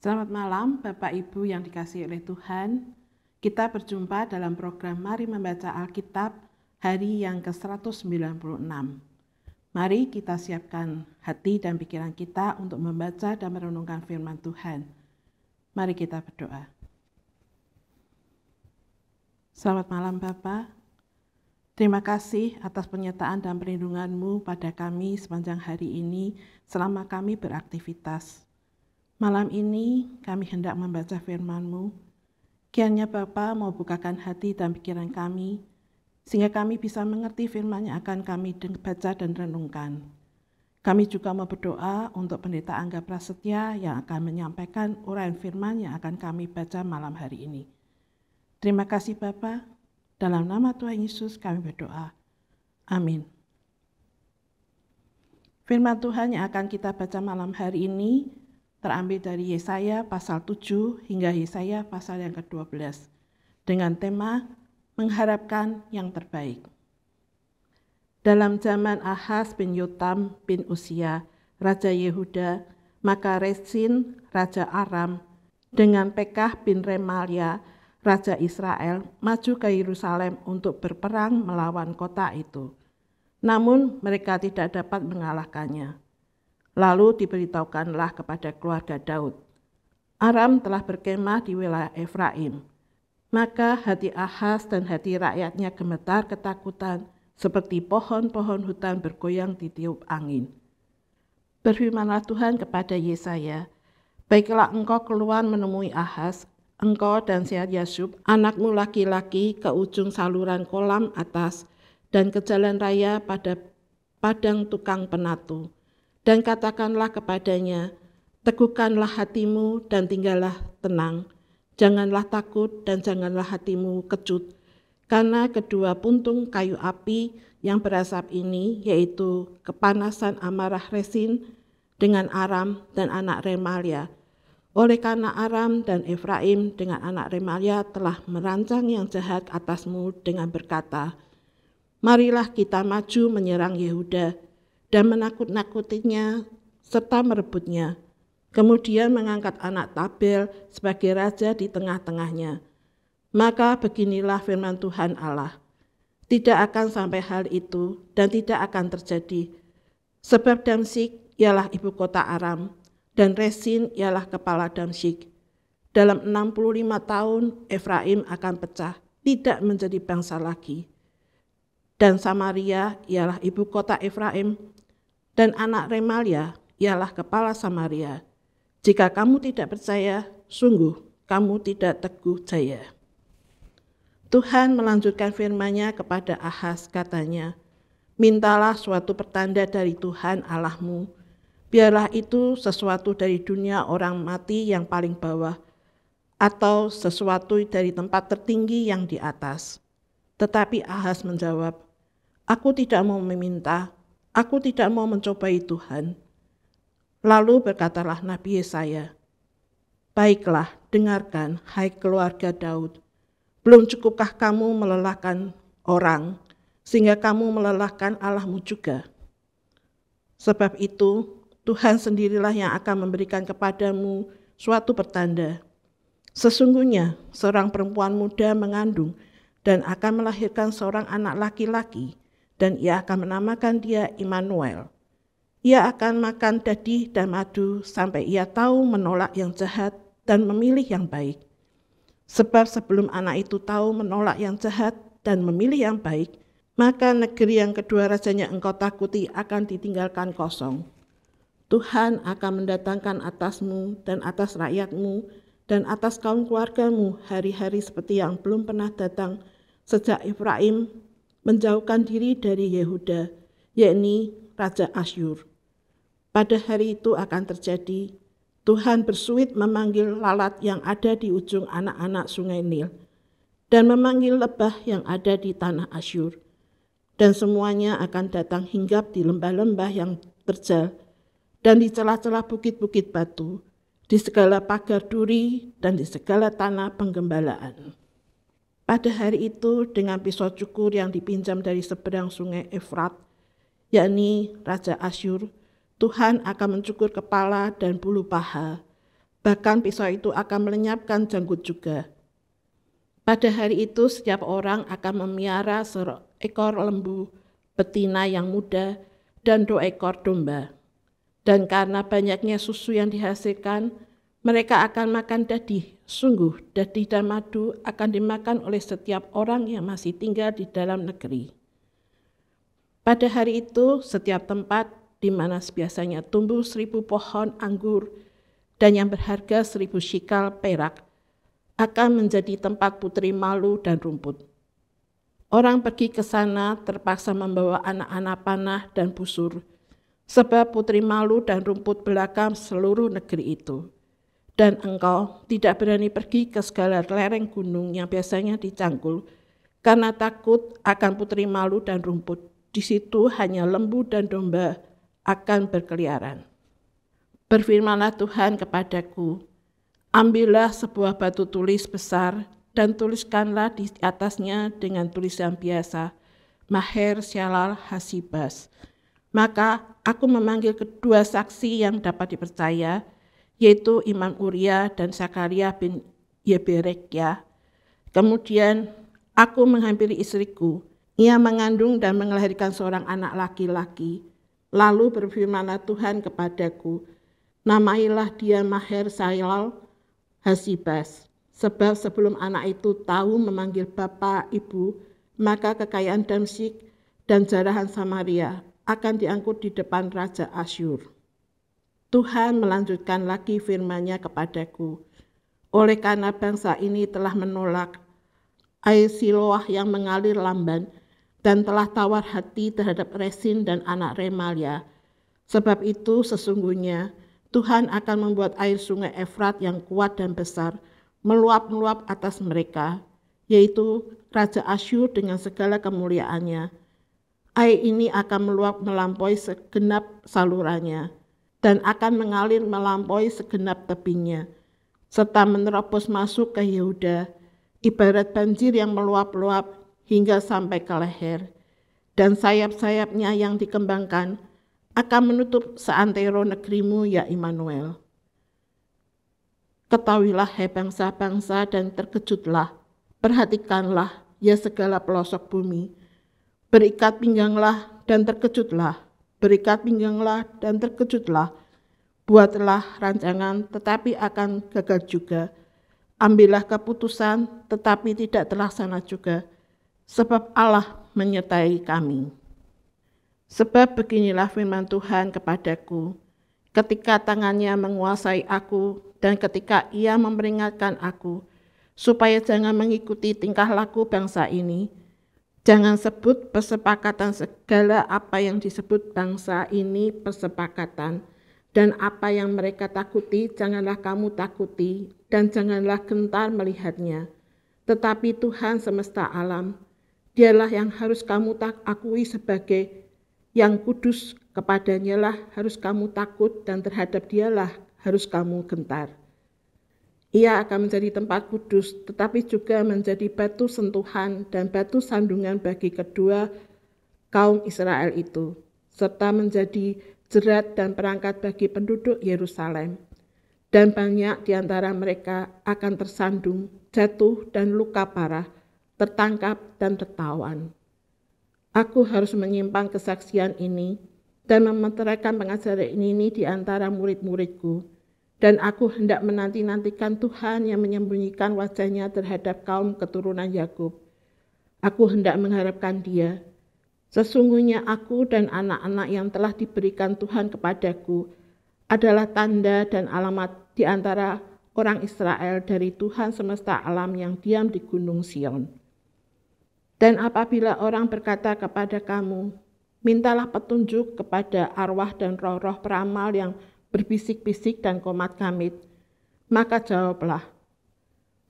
Selamat malam Bapak Ibu yang dikasih oleh Tuhan. Kita berjumpa dalam program Mari Membaca Alkitab hari yang ke-196. Mari kita siapkan hati dan pikiran kita untuk membaca dan merenungkan firman Tuhan. Mari kita berdoa. Selamat malam Bapak. Terima kasih atas penyertaan dan perlindunganmu pada kami sepanjang hari ini selama kami beraktivitas. Malam ini kami hendak membaca firman-Mu. Kiranya Bapa mau bukakan hati dan pikiran kami, sehingga kami bisa mengerti firman yang akan kami baca dan renungkan. Kami juga mau berdoa untuk Pendeta Angga Prasetya yang akan menyampaikan uraian firman yang akan kami baca malam hari ini. Terima kasih Bapak, dalam nama Tuhan Yesus kami berdoa. Amin. Firman Tuhan yang akan kita baca malam hari ini terambil dari Yesaya pasal 7 hingga Yesaya pasal yang ke-12 dengan tema mengharapkan yang terbaik. Dalam zaman Ahaz bin Yotam bin Usia, Raja Yehuda, maka Resin, Raja Aram, dengan Pekah bin Remalia, Raja Israel, maju ke Yerusalem untuk berperang melawan kota itu. Namun mereka tidak dapat mengalahkannya Lalu diberitahukanlah kepada keluarga Daud. Aram telah berkemah di wilayah Efraim. Maka hati Ahas dan hati rakyatnya gemetar ketakutan, seperti pohon-pohon hutan bergoyang di tiup angin. Berfirmanlah Tuhan kepada Yesaya, Baiklah engkau keluar menemui Ahas, engkau dan Sehat Yasub, anakmu laki-laki ke ujung saluran kolam atas, dan ke jalan raya pada padang tukang penatu dan katakanlah kepadanya, Teguhkanlah hatimu dan tinggallah tenang. Janganlah takut dan janganlah hatimu kecut, karena kedua puntung kayu api yang berasap ini, yaitu kepanasan amarah resin dengan Aram dan anak Remalia. Oleh karena Aram dan Efraim dengan anak Remalia telah merancang yang jahat atasmu dengan berkata, Marilah kita maju menyerang Yehuda, dan menakut-nakutinya serta merebutnya. Kemudian mengangkat anak Tabel sebagai raja di tengah-tengahnya. Maka beginilah firman Tuhan Allah. Tidak akan sampai hal itu dan tidak akan terjadi. Sebab Damsik ialah ibu kota Aram dan Resin ialah kepala Damsik. Dalam 65 tahun Efraim akan pecah, tidak menjadi bangsa lagi. Dan Samaria ialah ibu kota Efraim dan anak Remalia ialah kepala Samaria. Jika kamu tidak percaya, sungguh kamu tidak teguh jaya. Tuhan melanjutkan firman-Nya kepada Ahas katanya, Mintalah suatu pertanda dari Tuhan Allahmu, biarlah itu sesuatu dari dunia orang mati yang paling bawah, atau sesuatu dari tempat tertinggi yang di atas. Tetapi Ahas menjawab, Aku tidak mau meminta, Aku tidak mau mencobai Tuhan. Lalu berkatalah Nabi Yesaya, Baiklah, dengarkan, hai keluarga Daud. Belum cukupkah kamu melelahkan orang, sehingga kamu melelahkan Allahmu juga? Sebab itu, Tuhan sendirilah yang akan memberikan kepadamu suatu pertanda. Sesungguhnya, seorang perempuan muda mengandung dan akan melahirkan seorang anak laki-laki dan ia akan menamakan dia Immanuel. Ia akan makan dadi dan madu sampai ia tahu menolak yang jahat dan memilih yang baik. Sebab sebelum anak itu tahu menolak yang jahat dan memilih yang baik, maka negeri yang kedua rajanya engkau takuti akan ditinggalkan kosong. Tuhan akan mendatangkan atasmu dan atas rakyatmu dan atas kaum keluargamu hari-hari seperti yang belum pernah datang sejak Ibrahim menjauhkan diri dari Yehuda, yakni Raja Asyur. Pada hari itu akan terjadi, Tuhan bersuit memanggil lalat yang ada di ujung anak-anak sungai Nil, dan memanggil lebah yang ada di tanah Asyur. Dan semuanya akan datang hinggap di lembah-lembah yang terjal, dan di celah-celah bukit-bukit batu, di segala pagar duri, dan di segala tanah penggembalaan. Pada hari itu dengan pisau cukur yang dipinjam dari seberang sungai Efrat, yakni Raja Asyur, Tuhan akan mencukur kepala dan bulu paha. Bahkan pisau itu akan melenyapkan janggut juga. Pada hari itu setiap orang akan memiara seekor lembu betina yang muda dan dua ekor domba. Dan karena banyaknya susu yang dihasilkan, mereka akan makan dadih Sungguh, dadi dan madu akan dimakan oleh setiap orang yang masih tinggal di dalam negeri. Pada hari itu, setiap tempat di mana biasanya tumbuh seribu pohon anggur dan yang berharga seribu shikal perak akan menjadi tempat putri malu dan rumput. Orang pergi ke sana terpaksa membawa anak-anak panah dan busur, sebab putri malu dan rumput belakang seluruh negeri itu dan engkau tidak berani pergi ke segala lereng gunung yang biasanya dicangkul, karena takut akan putri malu dan rumput. Di situ hanya lembu dan domba akan berkeliaran. Berfirmanlah Tuhan kepadaku, ambillah sebuah batu tulis besar dan tuliskanlah di atasnya dengan tulisan biasa, Maher shalal Hasibas. Maka aku memanggil kedua saksi yang dapat dipercaya, yaitu Imam Uria dan Sakaria bin Yeberek ya. Kemudian aku menghampiri istriku, ia mengandung dan melahirkan seorang anak laki-laki. Lalu berfirmanlah Tuhan kepadaku, namailah dia Maher Sailal Hasibas. Sebab sebelum anak itu tahu memanggil bapak ibu, maka kekayaan Damsik dan jarahan Samaria akan diangkut di depan Raja Asyur. Tuhan melanjutkan lagi firman-Nya kepadaku. Oleh karena bangsa ini telah menolak air siloah yang mengalir lamban dan telah tawar hati terhadap Resin dan anak Remalia. Sebab itu sesungguhnya Tuhan akan membuat air sungai Efrat yang kuat dan besar meluap-meluap atas mereka, yaitu Raja Asyur dengan segala kemuliaannya. Air ini akan meluap melampaui segenap salurannya dan akan mengalir melampaui segenap tepinya, serta menerobos masuk ke Yehuda, ibarat banjir yang meluap-luap hingga sampai ke leher, dan sayap-sayapnya yang dikembangkan akan menutup seantero negerimu ya Immanuel. Ketahuilah hai bangsa-bangsa dan terkejutlah, perhatikanlah ya segala pelosok bumi, berikat pingganglah dan terkejutlah, berikat pingganglah dan terkejutlah. Buatlah rancangan tetapi akan gagal juga. Ambillah keputusan tetapi tidak terlaksana juga. Sebab Allah menyertai kami. Sebab beginilah firman Tuhan kepadaku, ketika tangannya menguasai aku dan ketika ia memperingatkan aku, supaya jangan mengikuti tingkah laku bangsa ini, Jangan sebut persepakatan segala apa yang disebut bangsa ini persepakatan, dan apa yang mereka takuti, janganlah kamu takuti, dan janganlah gentar melihatnya. Tetapi Tuhan semesta alam, dialah yang harus kamu tak akui sebagai yang kudus, kepadanya kepadanyalah harus kamu takut, dan terhadap dialah harus kamu gentar. Ia akan menjadi tempat kudus, tetapi juga menjadi batu sentuhan dan batu sandungan bagi kedua kaum Israel itu, serta menjadi jerat dan perangkat bagi penduduk Yerusalem. Dan banyak di antara mereka akan tersandung, jatuh, dan luka parah, tertangkap, dan tertawan. Aku harus menyimpang kesaksian ini dan memeteraikan pengajaran ini di antara murid-muridku dan aku hendak menanti-nantikan Tuhan yang menyembunyikan wajahnya terhadap kaum keturunan Yakub. Aku hendak mengharapkan dia. Sesungguhnya aku dan anak-anak yang telah diberikan Tuhan kepadaku adalah tanda dan alamat di antara orang Israel dari Tuhan semesta alam yang diam di gunung Sion. Dan apabila orang berkata kepada kamu, mintalah petunjuk kepada arwah dan roh-roh peramal yang berbisik-bisik dan komat kamit. Maka jawablah,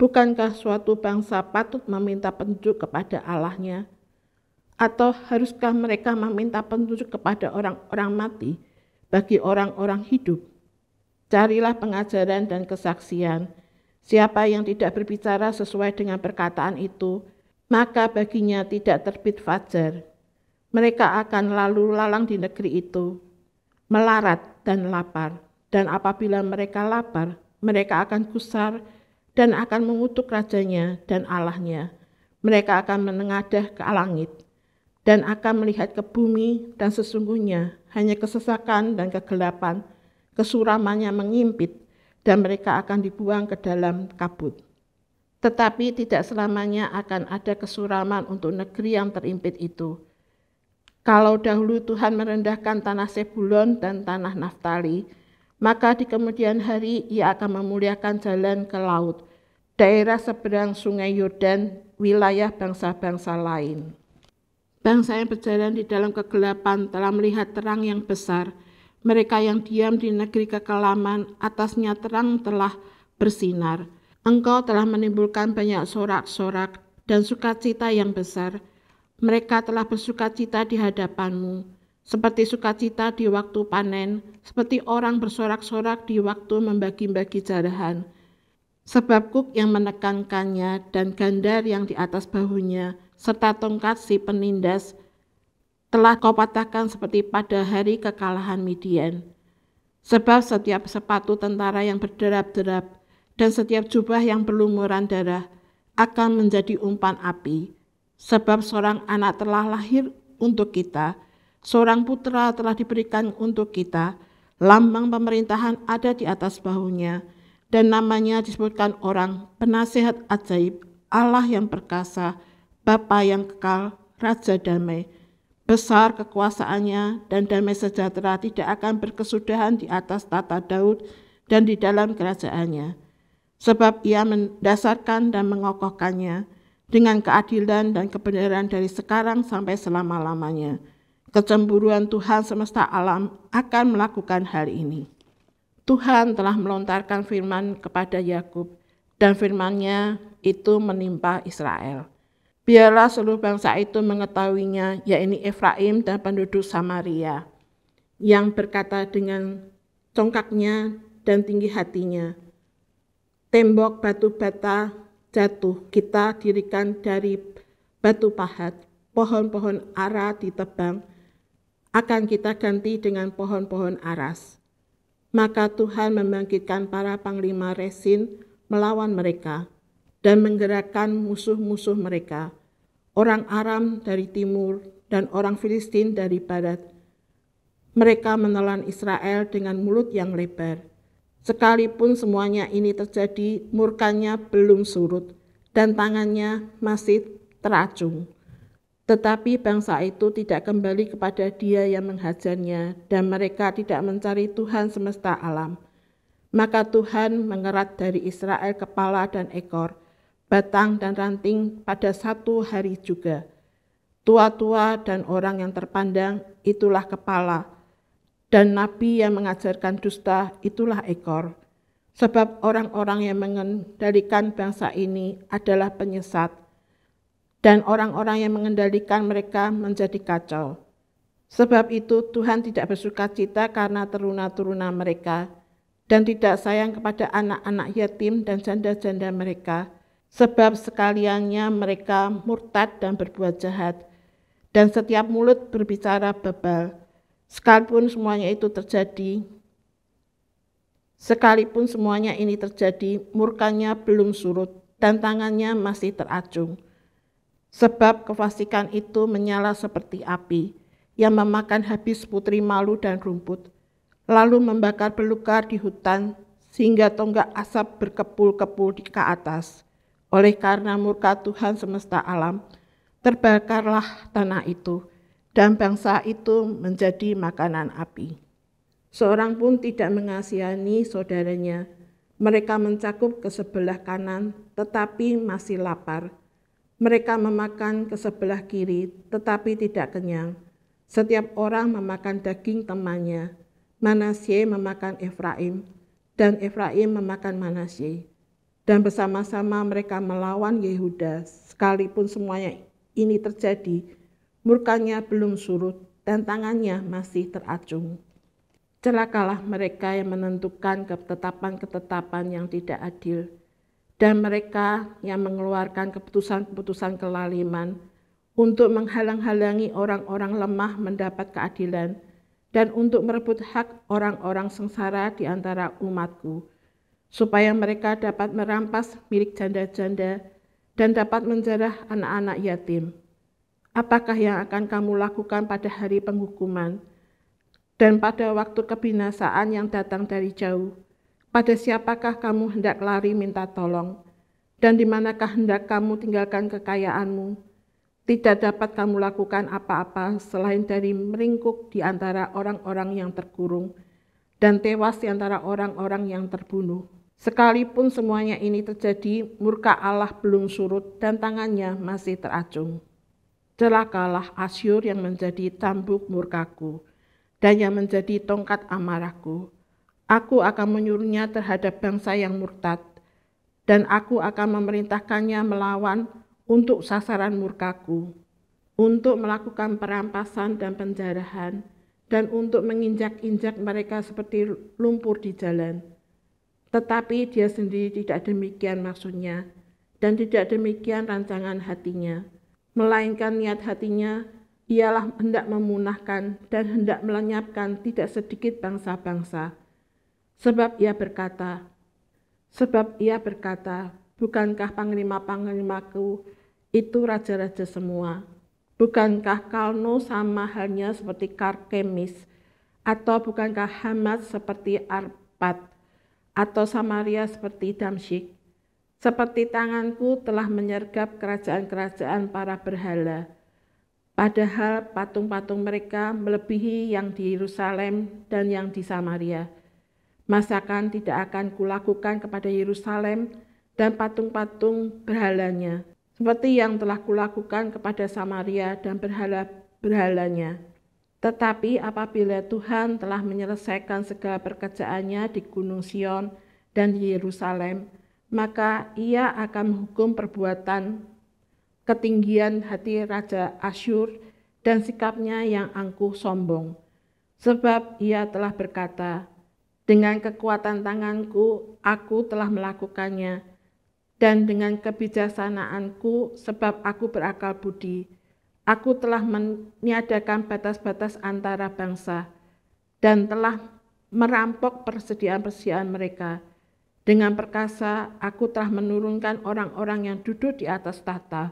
bukankah suatu bangsa patut meminta petunjuk kepada Allahnya? Atau haruskah mereka meminta petunjuk kepada orang-orang mati bagi orang-orang hidup? Carilah pengajaran dan kesaksian. Siapa yang tidak berbicara sesuai dengan perkataan itu, maka baginya tidak terbit fajar. Mereka akan lalu lalang di negeri itu, melarat dan lapar. Dan apabila mereka lapar, mereka akan kusar dan akan mengutuk rajanya dan Allahnya. Mereka akan menengadah ke langit dan akan melihat ke bumi dan sesungguhnya hanya kesesakan dan kegelapan, kesuramannya mengimpit dan mereka akan dibuang ke dalam kabut. Tetapi tidak selamanya akan ada kesuraman untuk negeri yang terimpit itu kalau dahulu Tuhan merendahkan tanah Sebulon dan tanah Naftali, maka di kemudian hari ia akan memuliakan jalan ke laut, daerah seberang sungai Yordan, wilayah bangsa-bangsa lain. Bangsa yang berjalan di dalam kegelapan telah melihat terang yang besar. Mereka yang diam di negeri kekelaman, atasnya terang telah bersinar. Engkau telah menimbulkan banyak sorak-sorak dan sukacita yang besar. Mereka telah bersuka cita di hadapanmu, seperti sukacita di waktu panen, seperti orang bersorak-sorak di waktu membagi-bagi jarahan. Sebab kuk yang menekankannya dan gandar yang di atas bahunya, serta tongkat si penindas, telah kau patahkan seperti pada hari kekalahan Midian. Sebab setiap sepatu tentara yang berderap-derap dan setiap jubah yang berlumuran darah akan menjadi umpan api, Sebab seorang anak telah lahir untuk kita, seorang putra telah diberikan untuk kita, lambang pemerintahan ada di atas bahunya, dan namanya disebutkan orang penasehat ajaib, Allah yang perkasa, Bapa yang kekal, Raja damai. Besar kekuasaannya dan damai sejahtera tidak akan berkesudahan di atas tata Daud dan di dalam kerajaannya. Sebab ia mendasarkan dan mengokohkannya, dengan keadilan dan kebenaran dari sekarang sampai selama-lamanya. Kecemburuan Tuhan semesta alam akan melakukan hal ini. Tuhan telah melontarkan firman kepada Yakub dan firmannya itu menimpa Israel. Biarlah seluruh bangsa itu mengetahuinya, yakni Efraim dan penduduk Samaria, yang berkata dengan congkaknya dan tinggi hatinya, tembok batu bata jatuh, kita dirikan dari batu pahat, pohon-pohon ara ditebang, akan kita ganti dengan pohon-pohon aras. Maka Tuhan membangkitkan para panglima resin melawan mereka dan menggerakkan musuh-musuh mereka, orang Aram dari timur dan orang Filistin dari barat. Mereka menelan Israel dengan mulut yang lebar Sekalipun semuanya ini terjadi, murkanya belum surut dan tangannya masih teracung. Tetapi bangsa itu tidak kembali kepada dia yang menghajarnya dan mereka tidak mencari Tuhan semesta alam. Maka Tuhan mengerat dari Israel kepala dan ekor, batang dan ranting pada satu hari juga. Tua-tua dan orang yang terpandang itulah kepala, dan nabi yang mengajarkan dusta itulah ekor. Sebab orang-orang yang mengendalikan bangsa ini adalah penyesat, dan orang-orang yang mengendalikan mereka menjadi kacau. Sebab itu Tuhan tidak bersuka cita karena teruna-teruna mereka, dan tidak sayang kepada anak-anak yatim dan janda-janda mereka, sebab sekaliannya mereka murtad dan berbuat jahat, dan setiap mulut berbicara bebal. Sekalipun semuanya itu terjadi, sekalipun semuanya ini terjadi, murkanya belum surut dan tangannya masih teracung. Sebab kefasikan itu menyala seperti api yang memakan habis putri malu dan rumput, lalu membakar belukar di hutan sehingga tonggak asap berkepul-kepul di ke atas. Oleh karena murka Tuhan semesta alam, terbakarlah tanah itu dan bangsa itu menjadi makanan api. Seorang pun tidak mengasihani saudaranya. Mereka mencakup ke sebelah kanan, tetapi masih lapar. Mereka memakan ke sebelah kiri, tetapi tidak kenyang. Setiap orang memakan daging temannya. Manasye memakan Efraim, dan Efraim memakan Manasye. Dan bersama-sama mereka melawan Yehuda, sekalipun semuanya ini terjadi, murkanya belum surut dan tangannya masih teracung. Celakalah mereka yang menentukan ketetapan-ketetapan yang tidak adil, dan mereka yang mengeluarkan keputusan-keputusan kelaliman untuk menghalang-halangi orang-orang lemah mendapat keadilan dan untuk merebut hak orang-orang sengsara di antara umatku, supaya mereka dapat merampas milik janda-janda dan dapat menjarah anak-anak yatim.' apakah yang akan kamu lakukan pada hari penghukuman dan pada waktu kebinasaan yang datang dari jauh? Pada siapakah kamu hendak lari minta tolong? Dan di manakah hendak kamu tinggalkan kekayaanmu? Tidak dapat kamu lakukan apa-apa selain dari meringkuk di antara orang-orang yang terkurung dan tewas di antara orang-orang yang terbunuh. Sekalipun semuanya ini terjadi, murka Allah belum surut dan tangannya masih teracung. Celakalah Asyur yang menjadi tambuk murkaku dan yang menjadi tongkat amarahku. Aku akan menyuruhnya terhadap bangsa yang murtad dan aku akan memerintahkannya melawan untuk sasaran murkaku, untuk melakukan perampasan dan penjarahan, dan untuk menginjak-injak mereka seperti lumpur di jalan. Tetapi dia sendiri tidak demikian maksudnya, dan tidak demikian rancangan hatinya.' melainkan niat hatinya ialah hendak memunahkan dan hendak melenyapkan tidak sedikit bangsa-bangsa. Sebab ia berkata, sebab ia berkata, bukankah panglima-panglimaku itu raja-raja semua? Bukankah Kalno sama halnya seperti Karkemis? Atau bukankah Hamad seperti Arpad? Atau Samaria seperti Damsyik? Seperti tanganku telah menyergap kerajaan-kerajaan para berhala, padahal patung-patung mereka melebihi yang di Yerusalem dan yang di Samaria. Masakan tidak akan kulakukan kepada Yerusalem dan patung-patung berhalanya, seperti yang telah kulakukan kepada Samaria dan berhala-berhalanya. Tetapi apabila Tuhan telah menyelesaikan segala pekerjaannya di Gunung Sion dan di Yerusalem, maka ia akan menghukum perbuatan ketinggian hati Raja Asyur dan sikapnya yang angkuh sombong. Sebab ia telah berkata, dengan kekuatan tanganku aku telah melakukannya, dan dengan kebijaksanaanku sebab aku berakal budi, aku telah meniadakan batas-batas antara bangsa, dan telah merampok persediaan-persediaan mereka.' Dengan perkasa aku telah menurunkan orang-orang yang duduk di atas tahta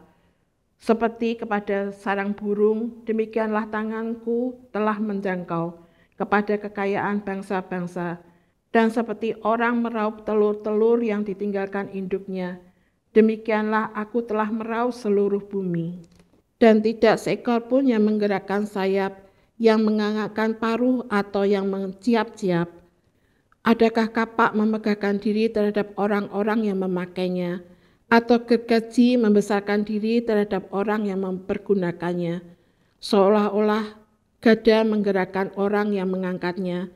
seperti kepada sarang burung, demikianlah tanganku telah menjangkau kepada kekayaan bangsa-bangsa, dan seperti orang meraup telur-telur yang ditinggalkan induknya, demikianlah aku telah meraup seluruh bumi. Dan tidak seekor pun yang menggerakkan sayap, yang mengangkatkan paruh atau yang menciap-ciap, Adakah kapak memegahkan diri terhadap orang-orang yang memakainya, atau gergaji membesarkan diri terhadap orang yang mempergunakannya, seolah-olah gada menggerakkan orang yang mengangkatnya,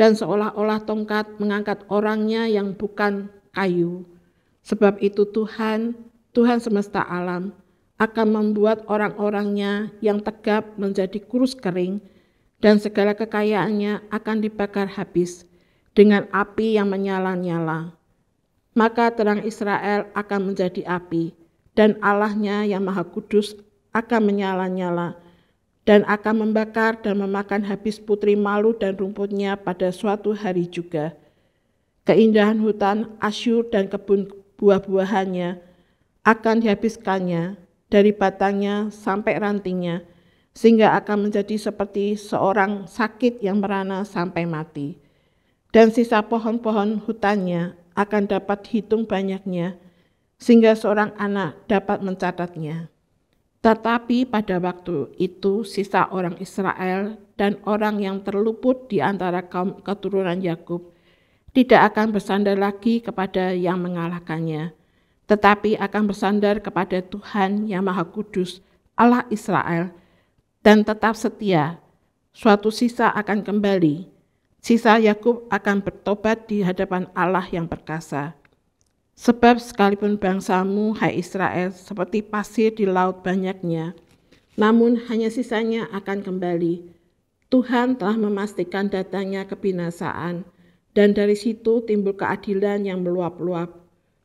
dan seolah-olah tongkat mengangkat orangnya yang bukan kayu. Sebab itu Tuhan, Tuhan semesta alam, akan membuat orang-orangnya yang tegap menjadi kurus kering, dan segala kekayaannya akan dibakar habis.' dengan api yang menyala-nyala. Maka terang Israel akan menjadi api, dan Allahnya yang Maha Kudus akan menyala-nyala, dan akan membakar dan memakan habis putri malu dan rumputnya pada suatu hari juga. Keindahan hutan Asyur dan kebun buah-buahannya akan dihabiskannya dari batangnya sampai rantingnya, sehingga akan menjadi seperti seorang sakit yang merana sampai mati.' dan sisa pohon-pohon hutannya akan dapat hitung banyaknya, sehingga seorang anak dapat mencatatnya. Tetapi pada waktu itu sisa orang Israel dan orang yang terluput di antara kaum keturunan Yakub tidak akan bersandar lagi kepada yang mengalahkannya, tetapi akan bersandar kepada Tuhan yang Maha Kudus, Allah Israel, dan tetap setia. Suatu sisa akan kembali Sisa Yakub akan bertobat di hadapan Allah yang perkasa. Sebab sekalipun bangsamu, hai Israel, seperti pasir di laut banyaknya, namun hanya sisanya akan kembali. Tuhan telah memastikan datangnya kebinasaan, dan dari situ timbul keadilan yang meluap-luap.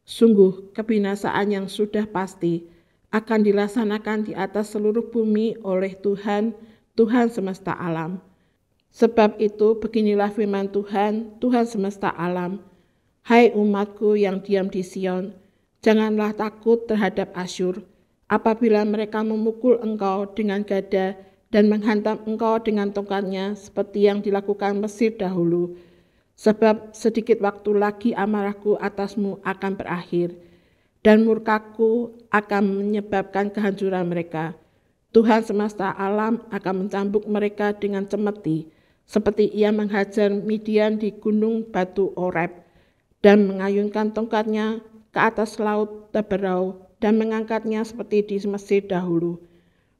Sungguh, kebinasaan yang sudah pasti akan dilaksanakan di atas seluruh bumi oleh Tuhan, Tuhan semesta alam. Sebab itu beginilah firman Tuhan, Tuhan semesta alam. Hai umatku yang diam di Sion, janganlah takut terhadap Asyur. Apabila mereka memukul engkau dengan gada dan menghantam engkau dengan tongkatnya seperti yang dilakukan Mesir dahulu. Sebab sedikit waktu lagi amarahku atasmu akan berakhir dan murkaku akan menyebabkan kehancuran mereka. Tuhan semesta alam akan mencambuk mereka dengan cemeti seperti ia menghajar Midian di gunung batu Oreb dan mengayunkan tongkatnya ke atas laut Teberau dan mengangkatnya seperti di Mesir dahulu.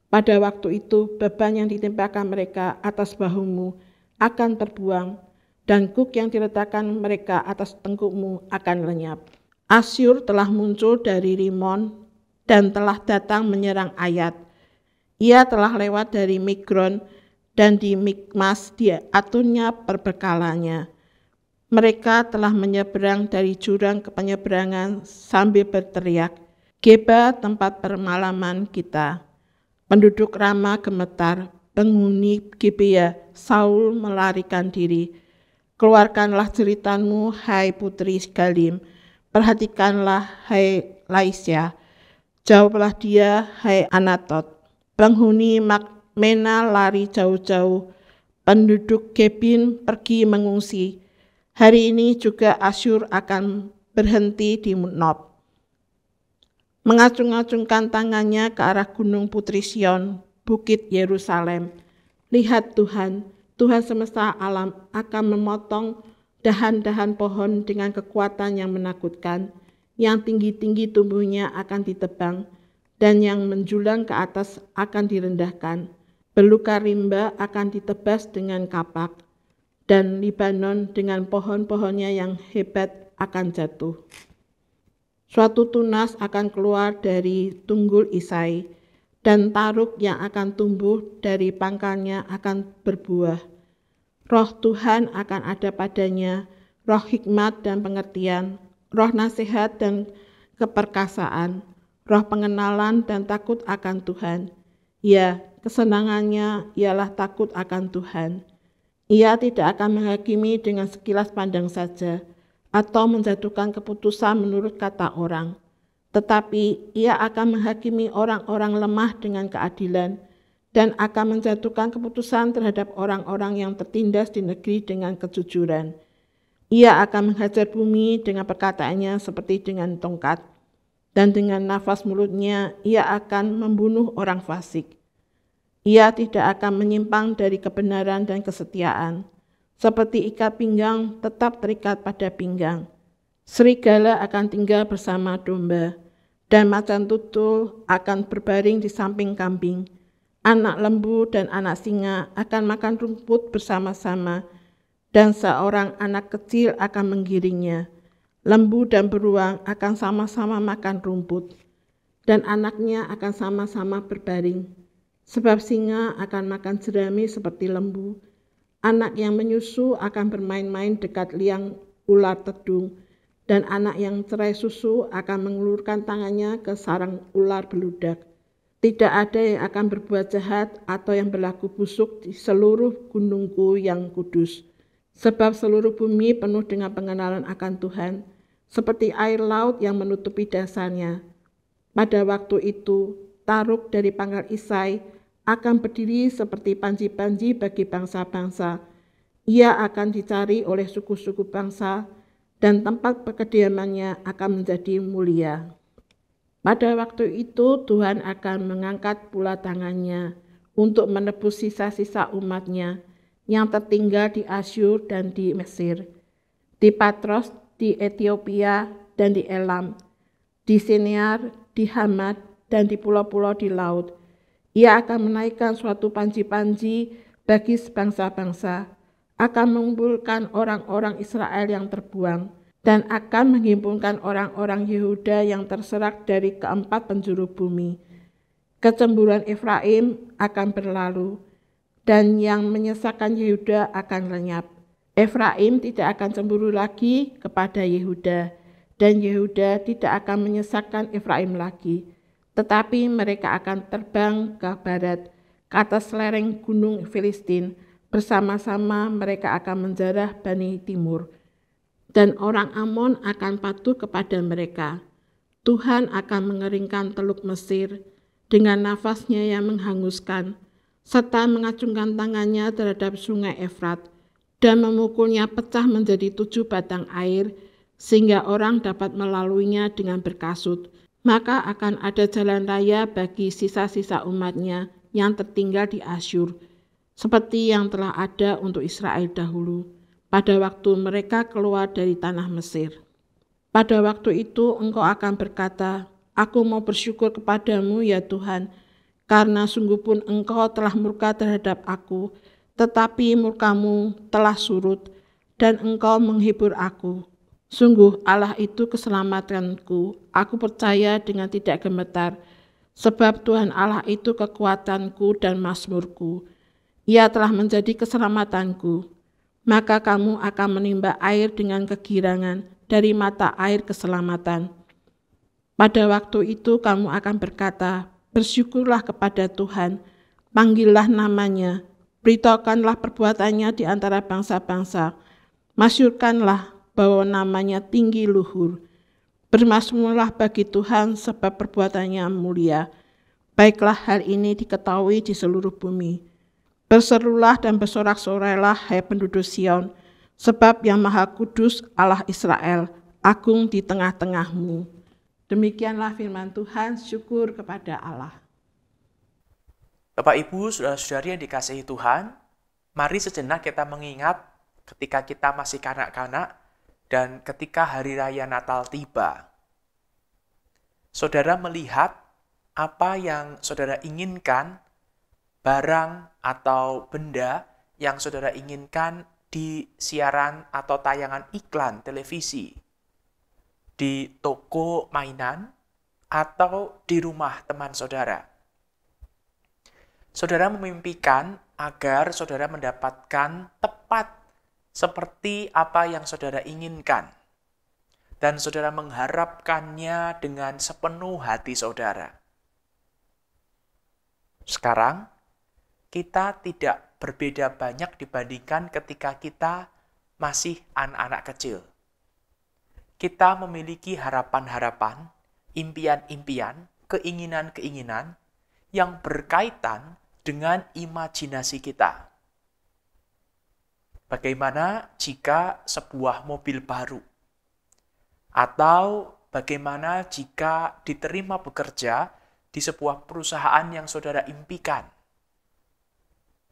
Pada waktu itu beban yang ditimpakan mereka atas bahumu akan terbuang dan kuk yang diletakkan mereka atas tengkukmu akan lenyap. Asyur telah muncul dari Rimon dan telah datang menyerang Ayat. Ia telah lewat dari Migron dan di Mikmas diaturnya perbekalannya. Mereka telah menyeberang dari jurang ke penyeberangan sambil berteriak, Geba tempat permalaman kita. Penduduk Rama gemetar, penghuni Gibea, Saul melarikan diri. Keluarkanlah ceritamu, hai putri Galim. Perhatikanlah, hai Laisya. Jawablah dia, hai Anatot. Penghuni Mak Mena lari jauh-jauh. Penduduk Gebin pergi mengungsi. Hari ini juga Asyur akan berhenti di Nob. Mengacung-acungkan tangannya ke arah Gunung Putri Sion, Bukit Yerusalem. Lihat Tuhan, Tuhan semesta alam akan memotong dahan-dahan pohon dengan kekuatan yang menakutkan. Yang tinggi-tinggi tumbuhnya akan ditebang, dan yang menjulang ke atas akan direndahkan. Beluka rimba akan ditebas dengan kapak, dan Libanon dengan pohon-pohonnya yang hebat akan jatuh. Suatu tunas akan keluar dari tunggul Isai, dan taruk yang akan tumbuh dari pangkalnya akan berbuah. Roh Tuhan akan ada padanya, roh hikmat dan pengertian, roh nasihat dan keperkasaan, roh pengenalan dan takut akan Tuhan.' Ya, kesenangannya ialah takut akan Tuhan. Ia tidak akan menghakimi dengan sekilas pandang saja atau menjatuhkan keputusan menurut kata orang. Tetapi ia akan menghakimi orang-orang lemah dengan keadilan dan akan menjatuhkan keputusan terhadap orang-orang yang tertindas di negeri dengan kejujuran. Ia akan menghajar bumi dengan perkataannya seperti dengan tongkat dan dengan nafas mulutnya ia akan membunuh orang fasik. Ia tidak akan menyimpang dari kebenaran dan kesetiaan. Seperti ikat pinggang tetap terikat pada pinggang. Serigala akan tinggal bersama domba, dan macan tutul akan berbaring di samping kambing. Anak lembu dan anak singa akan makan rumput bersama-sama, dan seorang anak kecil akan menggiringnya.' Lembu dan beruang akan sama-sama makan rumput, dan anaknya akan sama-sama berbaring. Sebab singa akan makan jerami seperti lembu, anak yang menyusu akan bermain-main dekat liang ular tedung, dan anak yang cerai susu akan mengulurkan tangannya ke sarang ular beludak. Tidak ada yang akan berbuat jahat atau yang berlaku busuk di seluruh gunungku yang kudus. Sebab seluruh bumi penuh dengan pengenalan akan Tuhan, seperti air laut yang menutupi dasarnya. Pada waktu itu, Taruk dari pangkal Isai akan berdiri seperti panji-panji bagi bangsa-bangsa. Ia akan dicari oleh suku-suku bangsa dan tempat perkediamannya akan menjadi mulia. Pada waktu itu Tuhan akan mengangkat pula tangannya untuk menebus sisa-sisa umatnya yang tertinggal di Asyur dan di Mesir, di Patros di Ethiopia dan di Elam, di Sinear, di Hamad, dan di pulau-pulau di laut. Ia akan menaikkan suatu panji-panji bagi bangsa bangsa akan mengumpulkan orang-orang Israel yang terbuang, dan akan menghimpunkan orang-orang Yehuda yang terserak dari keempat penjuru bumi. Kecemburuan Efraim akan berlalu, dan yang menyesakan Yehuda akan lenyap. Efraim tidak akan cemburu lagi kepada Yehuda, dan Yehuda tidak akan menyesakkan Efraim lagi, tetapi mereka akan terbang ke barat, ke atas lereng gunung Filistin. Bersama-sama mereka akan menjarah Bani Timur, dan orang Amon akan patuh kepada mereka. Tuhan akan mengeringkan teluk Mesir dengan nafasnya yang menghanguskan, serta mengacungkan tangannya terhadap sungai Efrat dan memukulnya pecah menjadi tujuh batang air, sehingga orang dapat melaluinya dengan berkasut. Maka akan ada jalan raya bagi sisa-sisa umatnya yang tertinggal di Asyur, seperti yang telah ada untuk Israel dahulu, pada waktu mereka keluar dari tanah Mesir. Pada waktu itu engkau akan berkata, Aku mau bersyukur kepadamu ya Tuhan, karena sungguh pun engkau telah murka terhadap aku, tetapi murkamu telah surut dan engkau menghibur aku. Sungguh Allah itu keselamatanku, aku percaya dengan tidak gemetar, sebab Tuhan Allah itu kekuatanku dan masmurku. Ia telah menjadi keselamatanku. Maka kamu akan menimba air dengan kegirangan dari mata air keselamatan. Pada waktu itu kamu akan berkata, bersyukurlah kepada Tuhan, panggillah namanya, Beritakanlah perbuatannya di antara bangsa-bangsa. Masyurkanlah bahwa namanya tinggi luhur. Bermasmurlah bagi Tuhan sebab perbuatannya mulia. Baiklah hal ini diketahui di seluruh bumi. Berserulah dan bersorak-sorailah hai penduduk Sion, sebab yang maha kudus Allah Israel agung di tengah-tengahmu. Demikianlah firman Tuhan, syukur kepada Allah. Bapak Ibu, saudara-saudari yang dikasihi Tuhan, mari sejenak kita mengingat ketika kita masih kanak-kanak dan ketika hari raya Natal tiba. Saudara melihat apa yang saudara inginkan, barang atau benda yang saudara inginkan di siaran atau tayangan iklan televisi, di toko mainan, atau di rumah teman saudara Saudara memimpikan agar saudara mendapatkan tepat seperti apa yang saudara inginkan. Dan saudara mengharapkannya dengan sepenuh hati saudara. Sekarang, kita tidak berbeda banyak dibandingkan ketika kita masih anak-anak kecil. Kita memiliki harapan-harapan, impian-impian, keinginan-keinginan yang berkaitan dengan imajinasi kita. Bagaimana jika sebuah mobil baru, atau bagaimana jika diterima bekerja di sebuah perusahaan yang saudara impikan?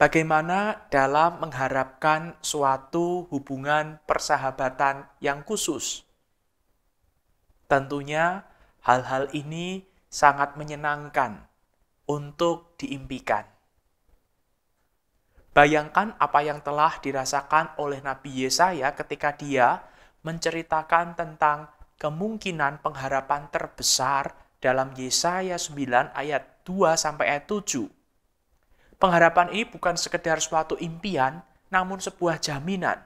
Bagaimana dalam mengharapkan suatu hubungan persahabatan yang khusus? Tentunya, hal-hal ini sangat menyenangkan untuk diimpikan. Bayangkan apa yang telah dirasakan oleh Nabi Yesaya ketika dia menceritakan tentang kemungkinan pengharapan terbesar dalam Yesaya 9 ayat 2 sampai ayat 7. Pengharapan ini bukan sekedar suatu impian, namun sebuah jaminan.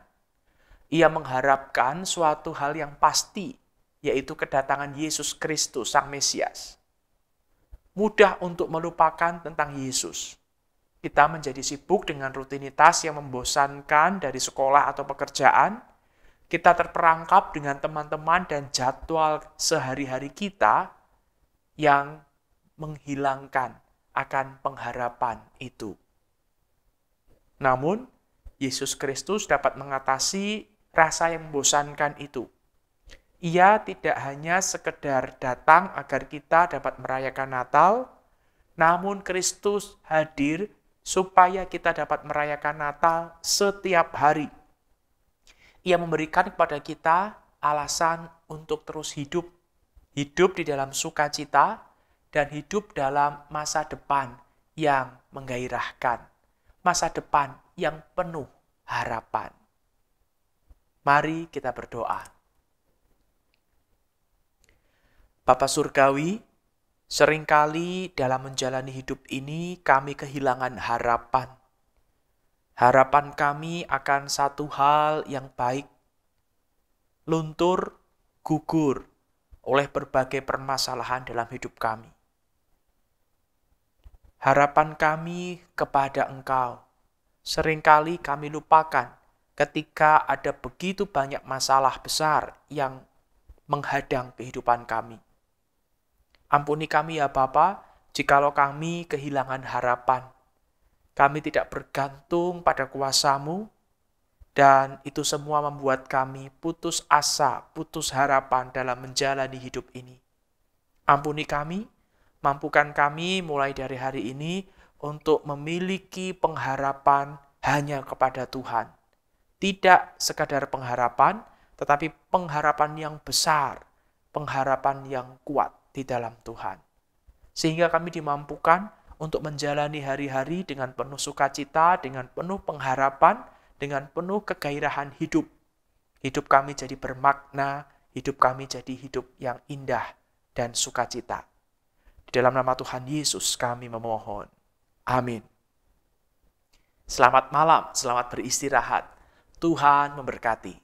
Ia mengharapkan suatu hal yang pasti, yaitu kedatangan Yesus Kristus, Sang Mesias. Mudah untuk melupakan tentang Yesus kita menjadi sibuk dengan rutinitas yang membosankan dari sekolah atau pekerjaan, kita terperangkap dengan teman-teman dan jadwal sehari-hari kita yang menghilangkan akan pengharapan itu. Namun, Yesus Kristus dapat mengatasi rasa yang membosankan itu. Ia tidak hanya sekedar datang agar kita dapat merayakan Natal, namun Kristus hadir supaya kita dapat merayakan Natal setiap hari. Ia memberikan kepada kita alasan untuk terus hidup, hidup di dalam sukacita, dan hidup dalam masa depan yang menggairahkan, masa depan yang penuh harapan. Mari kita berdoa. Bapak Surgawi, Seringkali dalam menjalani hidup ini kami kehilangan harapan. Harapan kami akan satu hal yang baik, luntur, gugur oleh berbagai permasalahan dalam hidup kami. Harapan kami kepada Engkau seringkali kami lupakan ketika ada begitu banyak masalah besar yang menghadang kehidupan kami. Ampuni kami ya Bapa, jikalau kami kehilangan harapan. Kami tidak bergantung pada kuasamu, dan itu semua membuat kami putus asa, putus harapan dalam menjalani hidup ini. Ampuni kami, mampukan kami mulai dari hari ini untuk memiliki pengharapan hanya kepada Tuhan. Tidak sekadar pengharapan, tetapi pengharapan yang besar, pengharapan yang kuat di dalam Tuhan. Sehingga kami dimampukan untuk menjalani hari-hari dengan penuh sukacita, dengan penuh pengharapan, dengan penuh kegairahan hidup. Hidup kami jadi bermakna, hidup kami jadi hidup yang indah dan sukacita. Di dalam nama Tuhan Yesus kami memohon. Amin. Selamat malam, selamat beristirahat. Tuhan memberkati.